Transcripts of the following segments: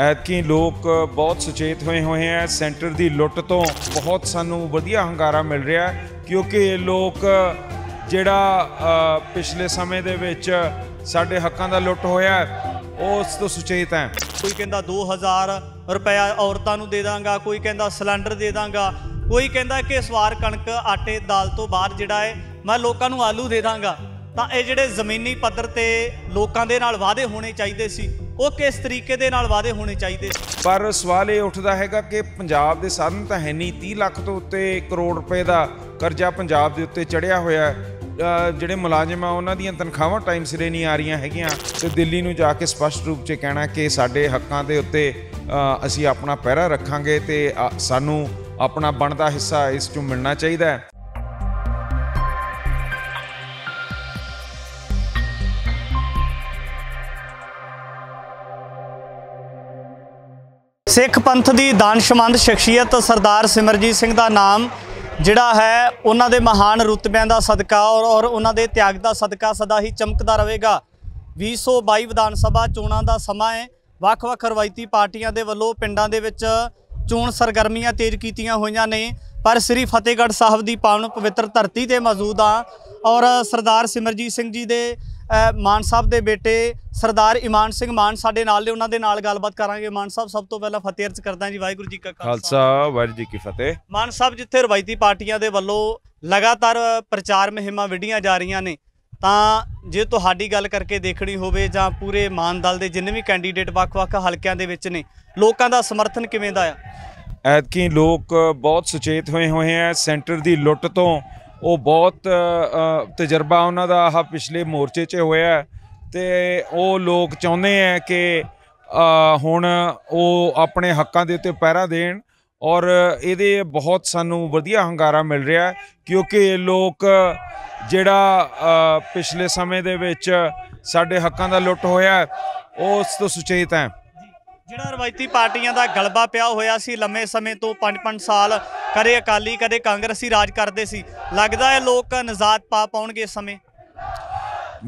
ਐਤਕੀ ਲੋਕ ਬਹੁਤ ਸੁਚੇਤ ਹੋਏ ਹੋਏ ਆ ਸੈਂਟਰ ਦੀ ਲੁੱਟ ਤੋਂ ਬਹੁਤ ਸਾਨੂੰ ਵਧੀਆ ਹੰਗਾਰਾ ਮਿਲ ਰਿਹਾ ਕਿਉਂਕਿ ਇਹ ਲੋਕ ਜਿਹੜਾ ਪਿਛਲੇ ਸਮੇਂ ਦੇ ਵਿੱਚ ਸਾਡੇ ਹੱਕਾਂ ਦਾ ਲੁੱਟ ਹੋਇਆ ਉਸ ਤੋਂ ਸੁਚੇਤ ਹੈ ਕੋਈ ਕਹਿੰਦਾ 2000 ਰੁਪਇਆ ਔਰਤਾਂ ਨੂੰ ਦੇ ਦਾਂਗਾ ਕੋਈ ਕਹਿੰਦਾ ਸਿਲੰਡਰ ਦੇ ਦਾਂਗਾ ਕੋਈ ਕਹਿੰਦਾ ਕਿ ਸਵਾਰ ਕਣਕ ਆਟੇ ਦਾਲ ਤੋਂ ਬਾਅਦ ਜਿਹੜਾ ਹੈ ਮੈਂ ਲੋਕਾਂ ਨੂੰ ਆਲੂ ਦੇ ਦਾਂਗਾ ਤਾਂ ਇਹ ਜਿਹੜੇ ਜ਼ਮੀਨੀ ਪੱਧਰ ਤੇ ਲੋਕਾਂ ਦੇ ਨਾਲ ਵਾਅਦੇ ਹੋਣੇ ਚਾਹੀਦੇ ਸੀ ਉਹ ਕਿਸ ਤਰੀਕੇ ਦੇ ਨਾਲ ਵਾਅਦੇ ਹੋਣੇ ਚਾਹੀਦੇ ਸੀ ਪਰ ਸਵਾਲ ਇਹ ਉੱਠਦਾ ਹੈਗਾ ਕਿ ਪੰਜਾਬ ਦੇ ਸਾਧਨ ਤਾਂ ਹੈ ਨਹੀਂ 30 ਲੱਖ ਤੋਂ ਉੱਤੇ ਕਰੋੜ ਰੁਪਏ ਦਾ ਕਰਜ਼ਾ ਪੰਜਾਬ ਦੇ ਉੱਤੇ ਚੜਿਆ ਹੋਇਆ ਹੈ ਜਿਹੜੇ ਮੁਲਾਜ਼ਮ ਆ ਉਹਨਾਂ ਦੀਆਂ ਤਨਖਾਹਾਂ ਟਾਈਮ ਸਿਰੇ ਨਹੀਂ ਆ ਰਹੀਆਂ ਹੈਗੀਆਂ ਤੇ ਦਿੱਲੀ ਨੂੰ ਜਾ ਕੇ ਸਪਸ਼ਟ ਰੂਪ 'ਚ ਕਹਿਣਾ ਕਿ ਸਾਡੇ ਹੱਕਾਂ ਦੇ ਉੱਤੇ ਅਸੀਂ ਆਪਣਾ ਪਹਿਰਾ ਰੱਖਾਂਗੇ ਤੇ ਸਾਨੂੰ ਆਪਣਾ ਬਣਦਾ ਹਿੱਸਾ ਇਸ ਨੂੰ ਮਿਲਣਾ ਚਾਹੀਦਾ ਹੈ ਸਿੱਖ ਪੰਥ ਦੀ ਦਾਨਸ਼ਮੰਦ ਸ਼ਖਸੀਅਤ ਸਰਦਾਰ ਸਿਮਰਜੀਤ ਸਿੰਘ ਦਾ ਨਾਮ ਜਿਹੜਾ ਹੈ ਉਹਨਾਂ ਦੇ ਮਹਾਨ ਰੁਤਬਿਆਂ ਦਾ ਸਦਕਾ ਔਰ ਉਹਨਾਂ ਦੇ ਤਿਆਗ ਦਾ ਸਦਕਾ ਸਦਾ ਹੀ ਚਮਕਦਾ ਰਹੇਗਾ 2022 ਵਿਧਾਨ ਸਭਾ ਚੋਣਾਂ ਦਾ ਸਮਾਂ ਹੈ ਵੱਖ-ਵੱਖ ਰਵਾਇਤੀ ਪਾਰਟੀਆਂ ਦੇ ਵੱਲੋਂ ਪਿੰਡਾਂ ਦੇ ਵਿੱਚ ਚੋਣ ਸਰਗਰਮੀਆਂ ਤੇਜ਼ ਕੀਤੀਆਂ ਹੋਈਆਂ ਨੇ ਪਰ ਸ੍ਰੀ ਫਤਿਹਗੜ੍ਹ ਸਾਹਿਬ ਦੀ ਪਾਵਨ ਪਵਿੱਤਰ ਧਰਤੀ ਤੇ ਮੌਜੂਦ ਆ ਔਰ ਸਰਦਾਰ ਸਿਮਰਜੀਤ ਸਿੰਘ ਜੀ ਦੇ ਮਾਨ ਸਾਹਿਬ ਦੇ ਬੇਟੇ ਸਰਦਾਰ ਇਮਾਨ ਸਿੰਘ ਮਾਨ ਸਾਡੇ ਨਾਲ ਨੇ ਉਹਨਾਂ ਦੇ ਨਾਲ ਗੱਲਬਾਤ ਕਰਾਂਗੇ ਮਾਨ ਸਾਹਿਬ ਸਭ ਤੋਂ ਪਹਿਲਾਂ ਫਤਿਹ ਅਰਜ਼ ਕਰਦਾ ਜੀ ਵਾਹਿਗੁਰੂ ਜੀ ਕਾ ਖਾਲਸਾ ਵਾਹਿਗੁਰੂ ਜੀ ਕੀ ਫਤਿਹ ਮਾਨ ਸਾਹਿਬ ਜਿੱਥੇ ਰਵਾਇਤੀ ਪਾਰਟੀਆਂ ਦੇ ਵੱਲੋਂ ਲਗਾਤਾਰ ਪ੍ਰਚਾਰ ਮਹਿਮਾ ਵਿੱਢੀਆਂ ਜਾ ਰਹੀਆਂ ਨੇ ਤਾਂ ਜੇ ਤੁਹਾਡੀ ਗੱਲ ਕਰਕੇ ਦੇਖਣੀ ਹੋਵੇ ਜਾਂ ਪੂਰੇ ਮਾਨ ਦਲ ਦੇ ਜਿੰਨੇ ਵੀ ਕੈਂਡੀਡੇਟ ਵੱਖ-ਵੱਖ ਹਲਕਿਆਂ ਦੇ ਵਿੱਚ ਨੇ ਲੋਕਾਂ ਦਾ ਸਮਰਥਨ ਕਿਵੇਂ ਦਾ ਆ ਐਤਕੀ ਲੋਕ ਬਹੁਤ ਸੁਚੇਤ ਹੋਏ ਹੋਏ ਆ ਸੈਂਟਰ ਦੀ ਲੁੱਟ ਤੋਂ ਉਹ ਬਹੁਤ ਤਜਰਬਾ ਉਹਨਾਂ ਦਾ ਆ ਪਿਛਲੇ ਮੋਰਚੇ 'ਚ ਹੋਇਆ ਤੇ ਉਹ ਲੋਕ ਚਾਹੁੰਦੇ ਆ ਕਿ ਹੁਣ ਉਹ ਆਪਣੇ ਹੱਕਾਂ ਦੇ ਉੱਤੇ ਪਹਿਰਾ ਦੇਣ ਔਰ ਇਹਦੇ ਬਹੁਤ ਸਾਨੂੰ ਵਧੀਆ ਹੰਗਾਰਾ ਮਿਲ ਰਿਹਾ ਕਿਉਂਕਿ ਇਹ ਲੋਕ ਜਿਹੜਾ ਪਿਛਲੇ ਸਮੇਂ ਦੇ ਵਿੱਚ ਸਾਡੇ ਹੱਕਾਂ ਦਾ ਲੁੱਟ ਹੋਇਆ ਉਸ ਤੋਂ ਸੁਚੇਤ ਹੈ ਜਿਹੜਾ ਰਵਾਇਤੀ ਪਾਰਟੀਆਂ ਦਾ ਗਲਬਾ ਪਿਆ ਹੋਇਆ ਸੀ ਲੰਮੇ ਸਮੇਂ ਤੋਂ 5-5 ਸਾਲ ਕਦੇ ਅਕਾਲੀ ਕਦੇ ਕਾਂਗਰਸੀ ਰਾਜ ਕਰਦੇ ਸੀ ਲੱਗਦਾ ਹੈ ਲੋਕ ਨਜ਼ਾਤ ਪਾ ਪਾਉਣਗੇ ਇਸ ਸਮੇਂ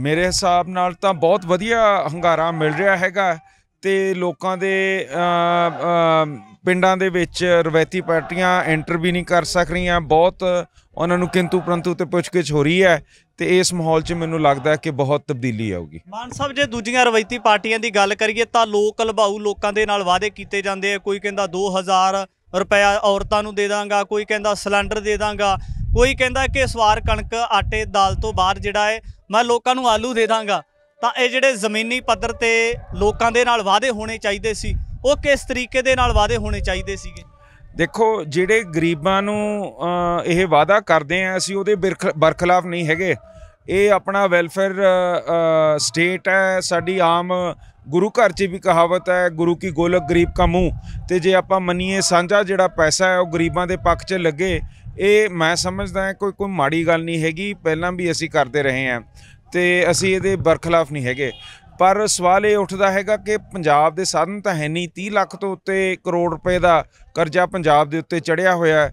ਮੇਰੇ ਹਿਸਾਬ ਨਾਲ ਤਾਂ ਬਹੁਤ ਵਧੀਆ ਹੰਗਾਰਾ ਮਿਲ ਰਿਹਾ ਹੈਗਾ ਤੇ ਲੋਕਾਂ ਦੇ ਪਿੰਡਾਂ ਦੇ ਵਿੱਚ ਰਵਾਇਤੀ ਪਾਰਟੀਆਂ ਐਂਟਰ ਵੀ ਨਹੀਂ ਕਰ ਸਕ ਰਹੀਆਂ ਬਹੁਤ ਉਹਨਾਂ ਨੂੰ ਕਿੰਤੂ ਪਰੰਤੂ ਤੇ ਪੁੱਛਗਿੱਛ ਹੋ ਰਹੀ ਹੈ ਤੇ ਇਸ ਮਾਹੌਲ 'ਚ ਮੈਨੂੰ ਲੱਗਦਾ ਹੈ ਕਿ ਬਹੁਤ ਤਬਦੀਲੀ ਆਊਗੀ ਮਾਨ ਸਾਹਿਬ ਜੇ ਦੂਜੀਆਂ ਰਵਾਇਤੀ ਪਾਰਟੀਆਂ ਦੀ ਗੱਲ ਕਰੀਏ ਤਾਂ ਲੋਕ ਲਭਾਉ ਲੋਕਾਂ ਦੇ ਨਾਲ ਵਾਅਦੇ ਕੀਤੇ ਜਾਂਦੇ ਆ ਕੋਈ ਕਹਿੰਦਾ 2000 ਰੁਪਇਆ ਔਰਤਾਂ ਨੂੰ ਦੇ ਦਾਂਗਾ ਕੋਈ ਕਹਿੰਦਾ ਸਿਲੰਡਰ ਦੇ ਦਾਂਗਾ ਕੋਈ ਕਹਿੰਦਾ ਕਿ ਸਵਾਰ ਕਣਕ ਆਟੇ ਦਾਲ ਤੋਂ ਬਾਅਦ ਜਿਹੜਾ ਹੈ ਮੈਂ ਲੋਕਾਂ ਨੂੰ ਆਲੂ ਦੇ ਦਾਂਗਾ ਤਾਂ ਇਹ ਜਿਹੜੇ ਜ਼ਮੀਨੀ ਪੱਧਰ ਤੇ ਲੋਕਾਂ ਦੇ ਨਾਲ ਵਾਅਦੇ ਹੋਣੇ ਚਾਹੀਦੇ ਸੀ ਉਹ ਕਿਸ ਤਰੀਕੇ ਦੇ ਨਾਲ ਵਾਅਦੇ ਹੋਣੇ ਚਾਹੀਦੇ ਸੀਗੇ ਦੇਖੋ ਜਿਹੜੇ ਗਰੀਬਾਂ ਨੂੰ ਇਹ ਵਾਅਦਾ ਕਰਦੇ ਆ ਅਸੀਂ ਉਹਦੇ ਬਰਖਲਾਫ ਨਹੀਂ ਹੈਗੇ ਇਹ ਆਪਣਾ ਵੈਲਫੇਅਰ ਸਟੇਟ ਹੈ ਸਾਡੀ ਆਮ ਗੁਰੂ ਘਰ 'ਚ ਵੀ ਕਹਾਵਤ ਹੈ ਗੁਰੂ ਕੀ ਗੋਲਕ ਗਰੀਬ ਕਾ ਮੂੰਹ ਤੇ ਜੇ ਆਪਾਂ ਮੰਨੀਏ ਸਾਂਝਾ ਜਿਹੜਾ ਪੈਸਾ ਹੈ ਉਹ ਗਰੀਬਾਂ ਦੇ ਪੱਖ 'ਚ ਲੱਗੇ ਇਹ ਮੈਂ ਸਮਝਦਾ ਕੋਈ ਕੋਈ ਮਾੜੀ ਗੱਲ ਨਹੀਂ ਹੈਗੀ ਪਹਿਲਾਂ ਵੀ ਅਸੀਂ ਕਰਦੇ ਰਹੇ ਹਾਂ ਤੇ ਅਸੀਂ ਇਹਦੇ ਬਰਖਲਾਫ ਨਹੀਂ ਹੈਗੇ ਪਰ ਸਵਾਲ ਇਹ ਉੱਠਦਾ ਹੈਗਾ ਕਿ ਪੰਜਾਬ ਦੇ ਸਾਧਨ ਤਾਂ ਹੈ ਨਹੀਂ 30 ਲੱਖ ਤੋਂ ਉੱਤੇ ਕਰੋੜ ਰੁਪਏ ਦਾ ਕਰਜ਼ਾ ਪੰਜਾਬ ਦੇ ਉੱਤੇ ਚੜਿਆ ਹੋਇਆ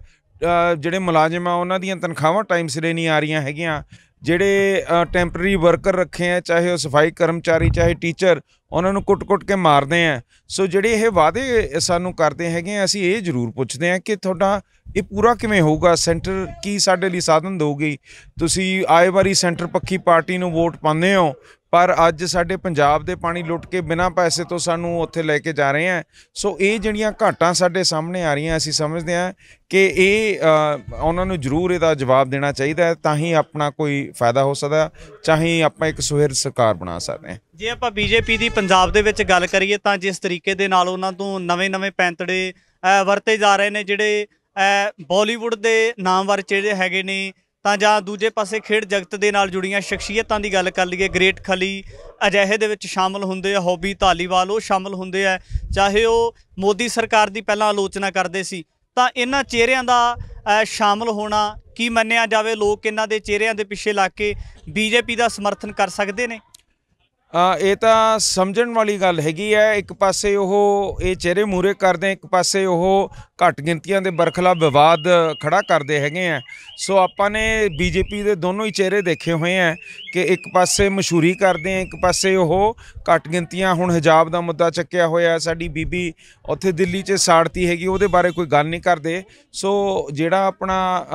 ਹੈ ਜਿਹੜੇ ਮੁਲਾਜ਼ਮ ਆ ਉਹਨਾਂ ਦੀਆਂ ਤਨਖਾਹਾਂ ਟਾਈਮ ਸਿਰੇ ਨਹੀਂ ਆ ਰਹੀਆਂ ਹੈਗੀਆਂ ਜਿਹੜੇ ਟੈਂਪਰੇਰੀ ਵਰਕਰ ਰੱਖੇ ਆ ਚਾਹੇ ਉਹ ਸਫਾਈ ਕਰਮਚਾਰੀ ਚਾਹੇ ਟੀਚਰ ਉਹਨਾਂ ਨੂੰ ਕੁੱਟ-ਕੁੱਟ ਕੇ ਮਾਰਦੇ ਆ ਸੋ ਜਿਹੜੇ ਇਹ ਵਾਅਦੇ ਸਾਨੂੰ ਕਰਦੇ ਹੈਗੇ ਆ ਅਸੀਂ ਇਹ ਜ਼ਰੂਰ ਪੁੱਛਦੇ ਆ ਕਿ ਤੁਹਾਡਾ ਇਹ ਪੂਰਾ ਕਿਵੇਂ ਹੋਊਗਾ ਸੈਂਟਰ ਕੀ ਸਾਡੇ ਲਈ ਸਾਧਨ ਦੇਊਗੀ ਤੁਸੀਂ ਆਏ ਵਾਰੀ ਸੈਂਟਰ ਪੱਖੀ ਪਾਰਟੀ ਨੂੰ ਵੋਟ ਪਾਉਂਦੇ ਹੋ ਪਰ ਅੱਜ ਸਾਡੇ ਪੰਜਾਬ ਦੇ ਪਾਣੀ ਲੁੱਟ ਕੇ ਬਿਨਾਂ ਪੈਸੇ ਤੋਂ ਸਾਨੂੰ ਉੱਥੇ ਲੈ ਕੇ ਜਾ ਰਹੇ ਆ ਸੋ ਇਹ ਜਿਹੜੀਆਂ ਘਾਟਾਂ ਸਾਡੇ ਸਾਹਮਣੇ ਆ ਰਹੀਆਂ ਅਸੀਂ ਸਮਝਦੇ ਆ ਕਿ ਇਹ ਉਹਨਾਂ ਨੂੰ ਜ਼ਰੂਰ ਇਹਦਾ ਜਵਾਬ ਦੇਣਾ ਚਾਹੀਦਾ ਹੈ ਤਾਂ ਹੀ ਆਪਣਾ ਕੋਈ ਫਾਇਦਾ ਹੋ ਸਕਦਾ ਚਾਹੀ ਆਪਾਂ ਇੱਕ ਸੁਹਿਰ ਸਰਕਾਰ ਬਣਾ ਸਕਦੇ ਆ ਜੇ ਆਪਾਂ ਬੀਜੇਪੀ ਦੀ ਪੰਜਾਬ ਦੇ ਵਿੱਚ ਗੱਲ ਕਰੀਏ ਤਾਂ ਜਿਸ ਤਰੀਕੇ ਦੇ ਨਾਲ ਉਹਨਾਂ ਤੋਂ ਨਵੇਂ-ਨਵੇਂ ਪੈਂਤੜੇ ਵਰਤੇ ਜਾ ਰਹੇ ਨੇ ਜਿਹੜੇ ਬਾਲੀਵੁੱਡ ਦੇ ਨਾਮਵਰ ਚਿਹਰੇ ਹੈਗੇ ਨੇ ਤਾਂ ਜਾਂ ਦੂਜੇ ਪਾਸੇ ਖੇਡ ਜਗਤ ਦੇ ਨਾਲ ਜੁੜੀਆਂ ਸ਼ਖਸੀਅਤਾਂ ਦੀ ਗੱਲ ਕਰ ਲਈਏ ਗ੍ਰੇਟ ਖਲੀ ਅਜਿਹੇ ਦੇ ਵਿੱਚ ਸ਼ਾਮਲ ਹੁੰਦੇ ਆ ਹੌਬੀ ਧਾਲੀਵਾਲ ਉਹ ਸ਼ਾਮਲ ਹੁੰਦੇ ਆ ਚਾਹੇ ਉਹ ਮੋਦੀ ਸਰਕਾਰ ਦੀ ਪਹਿਲਾਂ ਆਲੋਚਨਾ ਕਰਦੇ ਸੀ ਤਾਂ ਇਹਨਾਂ ਚਿਹਰਿਆਂ ਦਾ ਸ਼ਾਮਲ ਹੋਣਾ ਕੀ ਮੰਨਿਆ ਜਾਵੇ ਲੋਕ ਇਹਨਾਂ ਦੇ ਚਿਹਰਿਆਂ ਦੇ ਪਿੱਛੇ ਲੱਗ ਕੇ ਬੀਜੇਪੀ ਦਾ ਸਮਰਥਨ ਕਰ ਸਕਦੇ ਨੇ ਇਹ ਤਾਂ ਸਮਝਣ ਵਾਲੀ ਗੱਲ ਹੈਗੀ ਹੈ ਇੱਕ ਪਾਸੇ ਉਹ ਇਹ ਚਿਹਰੇ ਮੂਰੇ ਕਰਦੇ ਇੱਕ ਪਾਸੇ ਉਹ ਘੱਟ ਗਿਣਤੀਆਂ ਦੇ ਬਰਖਲਾ ਵਿਵਾਦ ਖੜਾ ਕਰਦੇ ਹੈਗੇ ਆ ਸੋ ਆਪਾਂ ਨੇ ਬੀਜੇਪੀ ਦੇ ਦੋਨੋਂ ਹੀ ਚਿਹਰੇ ਦੇਖੇ ਹੋਏ ਆ ਕਿ ਇੱਕ ਪਾਸੇ ਮਸ਼ਹੂਰੀ ਕਰਦੇ ਆ ਇੱਕ ਪਾਸੇ ਉਹ ਘੱਟ ਗਿਣਤੀਆਂ ਹੁਣ ਹਿਜਾਬ ਦਾ ਮੁੱਦਾ ਚੱਕਿਆ ਹੋਇਆ ਸਾਡੀ ਬੀਬੀ ਉੱਥੇ ਦਿੱਲੀ 'ਚ ਸਾੜਤੀ ਹੈਗੀ ਉਹਦੇ ਬਾਰੇ ਕੋਈ ਗੱਲ ਨਹੀਂ ਕਰਦੇ ਸੋ ਜਿਹੜਾ ਆਪਣਾ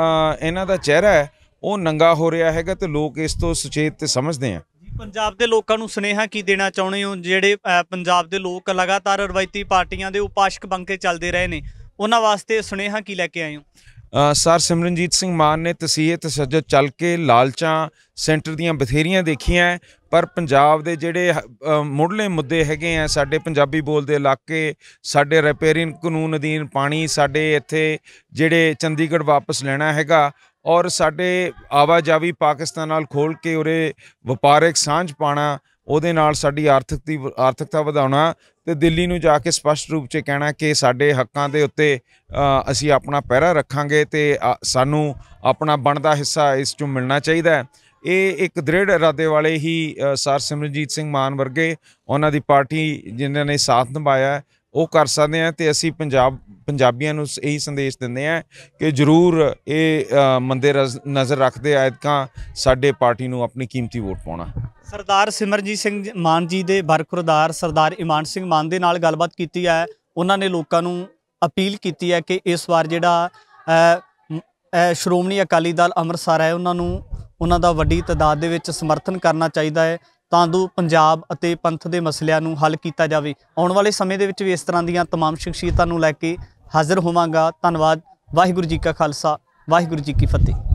ਇਹਨਾਂ ਦਾ ਚਿਹਰਾ ਹੈ ਉਹ ਨੰਗਾ ਹੋ ਰਿਹਾ ਹੈਗਾ ਤੇ ਲੋਕ ਇਸ ਤੋਂ ਸੁਚੇਤ ਤੇ ਸਮਝਦੇ ਆ ਪੰਜਾਬ ਦੇ ਲੋਕਾਂ ਨੂੰ ਸੁਨੇਹਾ ਕੀ ਦੇਣਾ ਚਾਹੁੰਦੇ ਹੋ ਜਿਹੜੇ ਪੰਜਾਬ ਦੇ ਲੋਕ ਲਗਾਤਾਰ ਰਵਾਇਤੀ ਪਾਰਟੀਆਂ ਦੇ ਉਪਾਸ਼ਕ ਬਣ ਕੇ ਚੱਲਦੇ ਰਹੇ ਨੇ ਉਹਨਾਂ ਵਾਸਤੇ ਸੁਨੇਹਾ ਕੀ ਲੈ ਕੇ ਆਏ ਹੋ ਅ, ਸਰ ਸਿਮਰਨਜੀਤ ਸਿੰਘ ਮਾਨ ਨੇ ਤਸੀਹੇ ਤਸੱਜਦ ਚੱਲ ਕੇ ਲਾਲਚਾਂ ਸੈਂਟਰ ਦੀਆਂ ਬਥੇਰੀਆਂ ਦੇਖੀਆਂ ਪਰ ਪੰਜਾਬ ਦੇ ਜਿਹੜੇ ਮੁੱਢਲੇ ਮੁੱਦੇ ਹੈਗੇ ਆ ਸਾਡੇ ਪੰਜਾਬੀ ਬੋਲਦੇ ਇਲਾਕੇ ਸਾਡੇ ਰਿਪੇਅਰਿੰਗ ਕਾਨੂੰਨ ਅਧੀਨ ਪਾਣੀ ਸਾਡੇ ਇੱਥੇ ਜਿਹੜੇ ਚੰਡੀਗੜ੍ਹ ਵਾਪਸ ਲੈਣਾ ਹੈਗਾ ਔਰ ਸਾਡੇ ਆਵਾਜਾਵੀ ਪਾਕਿਸਤਾਨ ਨਾਲ ਖੋਲ ਕੇ ਉਰੇ ਵਪਾਰਕ ਸਾਂਝ ਪਾਣਾ ਉਹਦੇ ਨਾਲ ਸਾਡੀ ਆਰਥਿਕ ਦੀ ਆਰਥਿਕਤਾ ਵਧਾਉਣਾ ਤੇ ਦਿੱਲੀ ਨੂੰ ਜਾ ਕੇ ਸਪਸ਼ਟ ਰੂਪ 'ਚ ਕਹਿਣਾ ਕਿ ਸਾਡੇ ਹੱਕਾਂ ਦੇ ਉੱਤੇ ਅਸੀਂ ਆਪਣਾ ਪਹਿਰਾ ਰੱਖਾਂਗੇ ਤੇ ਸਾਨੂੰ ਆਪਣਾ ਬਣਦਾ ਹਿੱਸਾ ਇਸ ਨੂੰ ਮਿਲਣਾ ਚਾਹੀਦਾ ਹੈ ਇਹ ਇੱਕ ਦ੍ਰਿੜ ਇਰਾਦੇ ਵਾਲੇ ਹੀ ਸਰ ਸਿਮਰਜੀਤ ਸਿੰਘ ਮਾਨ ਵਰਗੇ ਉਹਨਾਂ ਦੀ ਪਾਰਟੀ ਜਿਨ੍ਹਾਂ ਨੇ ਸਾਥ ਨਿਭਾਇਆ ਉਹ ਕਰ ਸਕਦੇ ਆ ਤੇ ਅਸੀਂ ਪੰਜਾਬ ਪੰਜਾਬੀਆਂ ਨੂੰ ਇਹੀ ਸੰਦੇਸ਼ ਦਿੰਦੇ ਆ ਕਿ ਜਰੂਰ ਇਹ ਮੰਦੇ ਨਜ਼ਰ ਰੱਖਦੇ ਆਇਤਕਾਂ ਸਾਡੇ ਪਾਰਟੀ ਨੂੰ ਆਪਣੀ ਕੀਮਤੀ ਵੋਟ ਪਾਉਣਾ ਸਰਦਾਰ ਸਿਮਰਜੀਤ ਸਿੰਘ ਮਾਨ ਜੀ ਦੇ ਬਰਖੁਰਦਾਰ ਸਰਦਾਰ ਇਮਾਨ ਸਿੰਘ ਮਾਨ ਦੇ ਨਾਲ ਗੱਲਬਾਤ ਕੀਤੀ ਹੈ ਉਹਨਾਂ ਨੇ ਲੋਕਾਂ ਨੂੰ ਅਪੀਲ ਕੀਤੀ ਹੈ ਕਿ ਇਸ ਵਾਰ ਜਿਹੜਾ ਸ਼੍ਰੋਮਣੀ ਅਕਾਲੀ ਦਲ ਅੰਮ੍ਰਿਤਸਰ ਹੈ ਉਹਨਾਂ ਨੂੰ ਉਹਨਾਂ ਦਾ ਵੱਡੀ ਤਦਾਦ ਦੇ ਵਿੱਚ ਸਮਰਥਨ ਕਰਨਾ ਚਾਹੀਦਾ ਹੈ ਤਾਂ ਜੋ ਪੰਜਾਬ ਅਤੇ ਪੰਥ ਦੇ ਮਸਲਿਆਂ ਨੂੰ ਹੱਲ ਕੀਤਾ ਜਾਵੇ ਆਉਣ ਵਾਲੇ ਸਮੇਂ ਦੇ ਵਿੱਚ ਵੀ ਇਸ ਤਰ੍ਹਾਂ ਦੀਆਂ तमाम ਸ਼ਖਸੀਅਤਾਂ ਨੂੰ ਲੈ ਕੇ ਹਾਜ਼ਰ ਹੋਵਾਂਗਾ ਧੰਨਵਾਦ ਵਾਹਿਗੁਰੂ ਜੀ ਕਾ ਖਾਲਸਾ ਵਾਹਿਗੁਰੂ ਜੀ ਕੀ ਫਤਿਹ